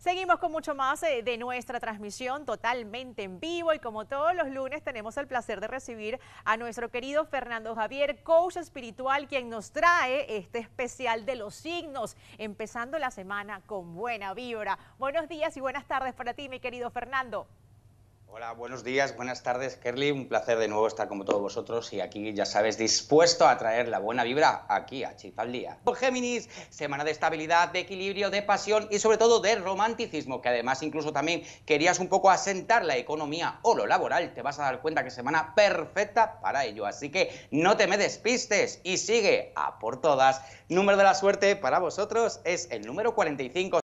Seguimos con mucho más eh, de nuestra transmisión totalmente en vivo y como todos los lunes tenemos el placer de recibir a nuestro querido Fernando Javier, coach espiritual, quien nos trae este especial de los signos, empezando la semana con buena vibra. Buenos días y buenas tardes para ti, mi querido Fernando. Hola, buenos días, buenas tardes, Kerly. Un placer de nuevo estar como todos vosotros y aquí, ya sabes, dispuesto a traer la buena vibra aquí a Chifaldía. Por Géminis, semana de estabilidad, de equilibrio, de pasión y sobre todo de romanticismo, que además incluso también querías un poco asentar la economía o lo laboral. Te vas a dar cuenta que semana perfecta para ello. Así que no te me despistes y sigue a por todas. Número de la suerte para vosotros es el número 45.